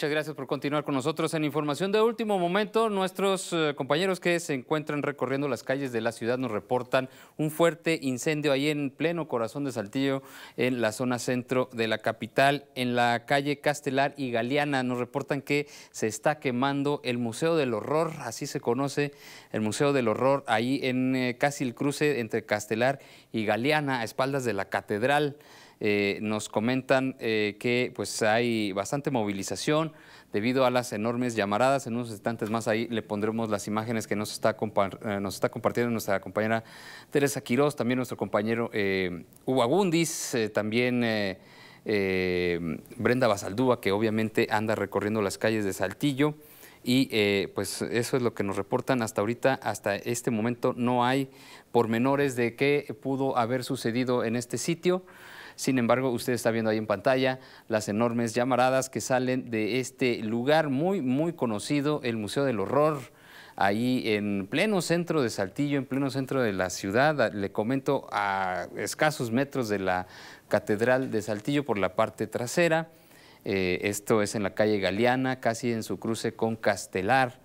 Muchas gracias por continuar con nosotros. En información de último momento, nuestros eh, compañeros que se encuentran recorriendo las calles de la ciudad nos reportan un fuerte incendio ahí en pleno corazón de Saltillo, en la zona centro de la capital, en la calle Castelar y Galeana. Nos reportan que se está quemando el Museo del Horror, así se conoce, el Museo del Horror, ahí en eh, casi el cruce entre Castelar y Galeana, a espaldas de la catedral. Eh, nos comentan eh, que pues hay bastante movilización debido a las enormes llamaradas. En unos instantes más ahí le pondremos las imágenes que nos está, eh, nos está compartiendo nuestra compañera Teresa Quirós, también nuestro compañero eh, Hugo Agundis, también... Brenda Basaldúa, que obviamente anda recorriendo las calles de Saltillo. Y pues eso es lo que nos reportan hasta ahorita, hasta este momento no hay pormenores de qué pudo haber sucedido en este sitio. Sin embargo, usted está viendo ahí en pantalla las enormes llamaradas que salen de este lugar muy, muy conocido, el Museo del Horror ahí en pleno centro de Saltillo, en pleno centro de la ciudad, le comento a escasos metros de la Catedral de Saltillo por la parte trasera. Eh, esto es en la calle Galeana, casi en su cruce con Castelar.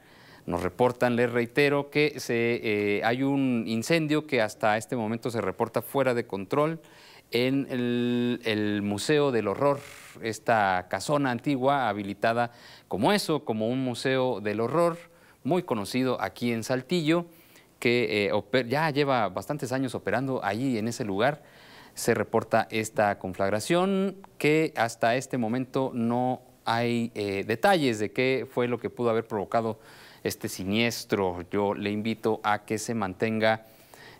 Nos reportan, les reitero, que se, eh, hay un incendio que hasta este momento se reporta fuera de control en el, Museo del Horror, esta casona antigua habilitada como eso, como un museo del horror, muy conocido aquí en Saltillo, que eh, ya lleva bastantes años operando allí en ese lugar. Se reporta esta conflagración que hasta este momento no hay eh, detalles de qué fue lo que pudo haber provocado este siniestro. Yo le invito a que se mantenga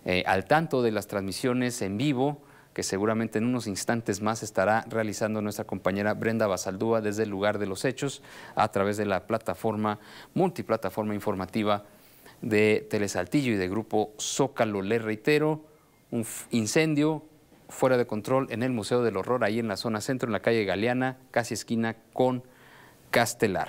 eh, al tanto de las transmisiones en vivo que seguramente en unos instantes más estará realizando nuestra compañera Brenda Basaldúa desde el lugar de los hechos a través de la plataforma, multiplataforma informativa de Telesaltillo y de Grupo Zócalo. Le reitero, un incendio fuera de control en el Museo del Horror, ahí en la zona centro, en la calle Galeana, casi esquina con Castelar.